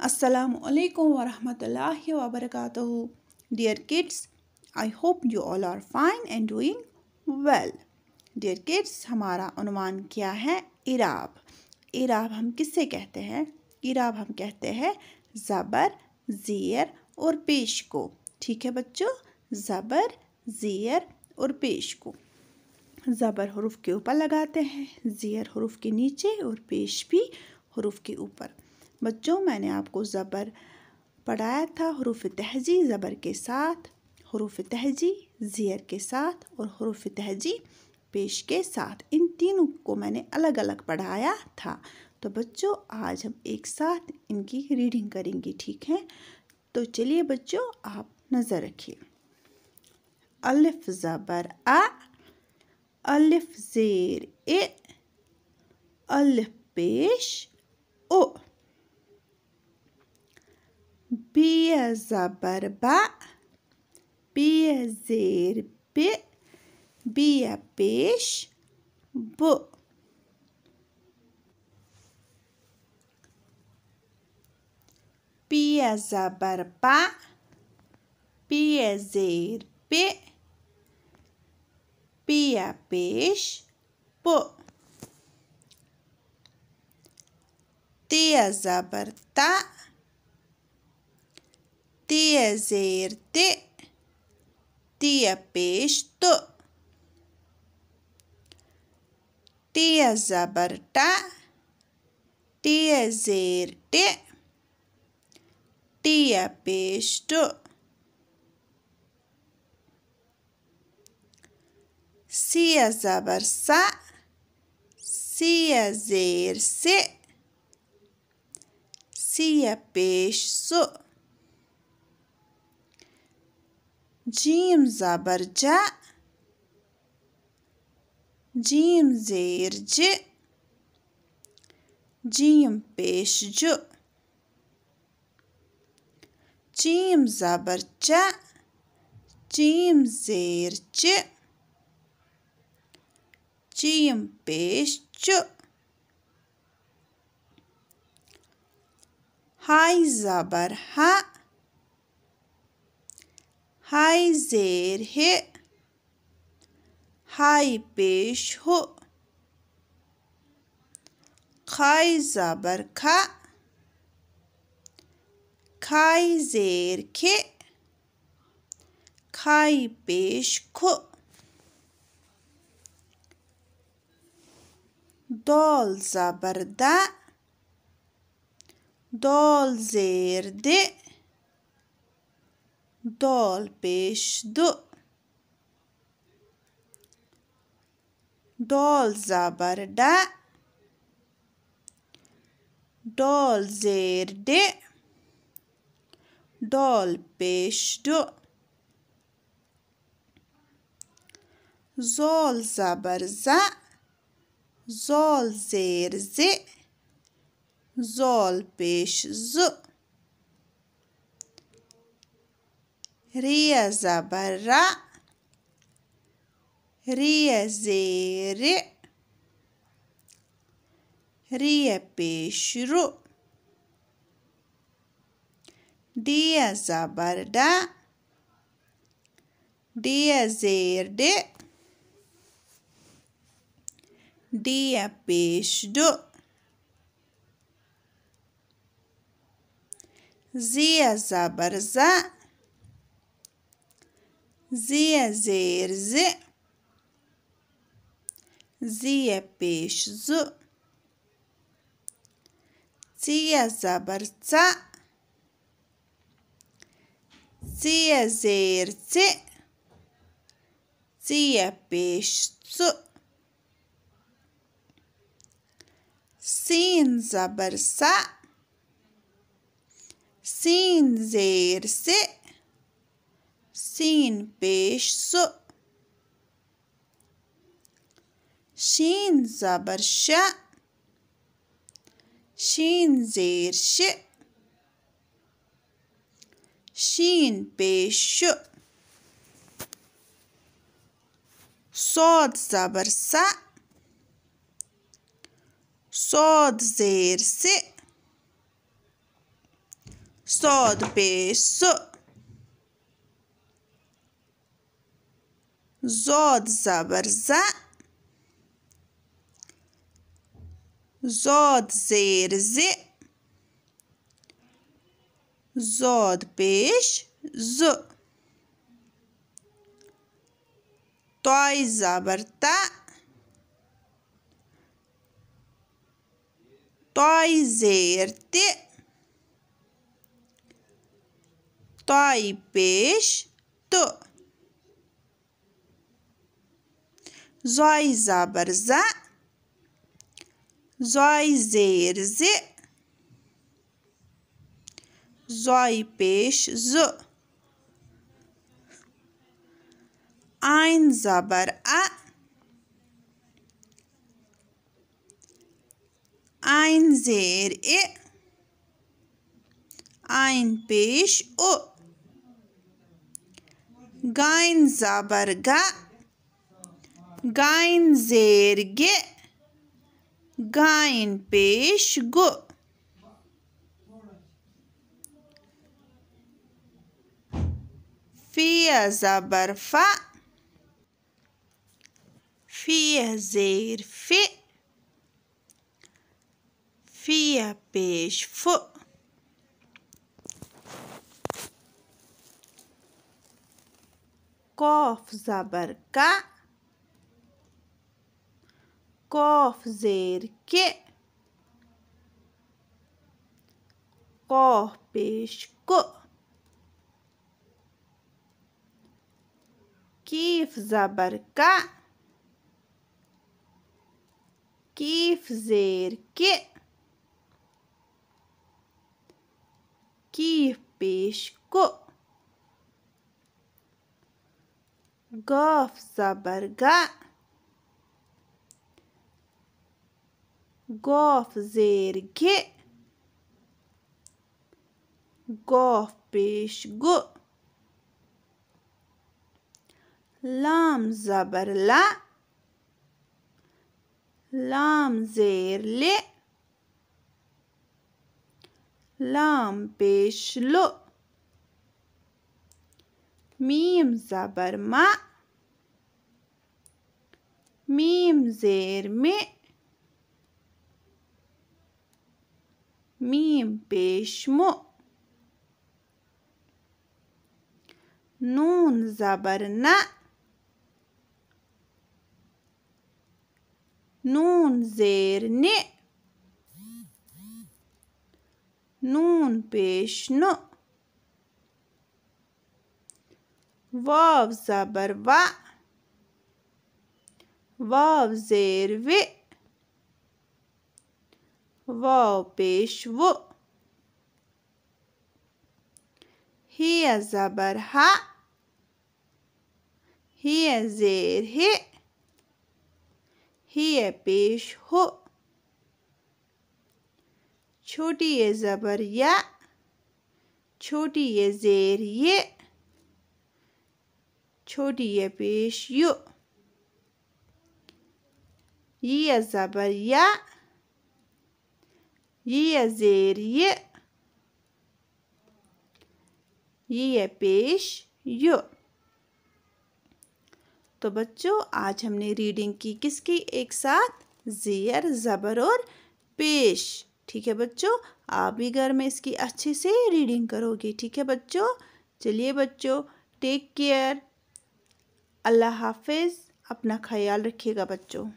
Assalamu warahmatullahi wabarakatuh. Dear kids, I hope you all are fine and doing well. Dear kids, हमारा अनुमान क्या है इराब इराब हम किससे कहते हैं इराब हम कहते हैं ज़बर ज़ीर और पेश को ठीक है बच्चों ज़बर ज़ीर और पेश को ज़बर हरूफ के ऊपर लगाते हैं ज़ीर हरूफ के नीचे और पेश भी हरूफ के ऊपर बच्चों मैंने आपको ज़बर पढ़ाया था हरूफ तहजी ज़बर के साथ हरूफ तहजी ज़ियर के साथ और हरूफ तहजी पेश के साथ इन तीनों को मैंने अलग अलग पढ़ाया था तो बच्चों आज हम एक साथ इनकी रीडिंग करेंगे ठीक है तो चलिए बच्चों आप नज़र रखिए अलिफ ज़बर अलिफ ज़ेर ए अलिफ पेश ओ Biazabarba, Biazerbe, Biapesh, Bu. Piazabarba, Piazerbe, Piapesh, Bu. Tiazabarta, Piazerbe, Tia zerte. Tia pesto. Tia zabarta. Tia zerte. Tia pesto. Sia zabarsa. Sia zerse. Sia pesto. جيم زبر ج جيم زير ج جيم بيش ج جيم زبر ج جيم زير ج جيم بيش ج هاي زبر ها हाय जेर हे हाय पेश हो खाय ज़बर खा खाई जेर खे खाई पेश खो दौल ज़बरदा दौल जेर दे دال پیش دو دال زبر ده دال زیر ده دال پیش دو زال زبر ز زال زیر ز زال پیش زو ರಿಯ ಜಬರ ರಿಯ ಝೇರೆ ರಿಯ ಪೇಶ್ರು ಡಿಯ ಡಿಯ ಝೇರ್ಡೆ ಡಿಯ ಪೇಶ್ಡು ಝಿಯ Zije zirzi, zije pišzu, cije zabrca, cije zirci, cije pišcu, sin zabrsa, sin zirsi, Xin peixe. Xin zabarxa. Xin zerxe. Xin peixe. Sod zabarxa. Sod zerxe. Sod peixe. Zod zabar Zod zer ze. Zod beş Z. Toy zabar ta. Toy zer te. Toy beş tu. zói zoi zói zerze, zoi peş zı, ein zabar a, ein zer i, ein peş u, gayn zabar ga, Gayn zeyr ge. Gayn peş gu. Fiye zabar fa. Fiye zeyr fi. Fiye peş fu. Kof zabar Korfzer, que. Corpes, co. Kifzabar, ka. Kifzer, que. Kirpes, co. Gofzabar, ga. गोफ जेर घे गोफ पेश गु लाम जबर ला लाम जेर ले लाम पेश लो मीम जबर मा मीम जेर में ميم پیش مو نون زبر نون زير نه نون پیش نو واو زبر و واو زير و वाव पेश वो हिय ज़बर हा हिय ज़ेर हे हिय पेश हो छोटी ये ज़बर या छोटी ये ज़ेर ये छोटी ये पेश यु ये ज़बर ये ये पेश यु तो बच्चों आज हमने रीडिंग की किसकी एक साथ ज़ेर ज़बर और पेश ठीक है बच्चों आप भी घर में इसकी अच्छे से रीडिंग करोगे ठीक है बच्चों चलिए बच्चों टेक केयर अल्लाह हाफिज़ अपना ख्याल रखिएगा बच्चों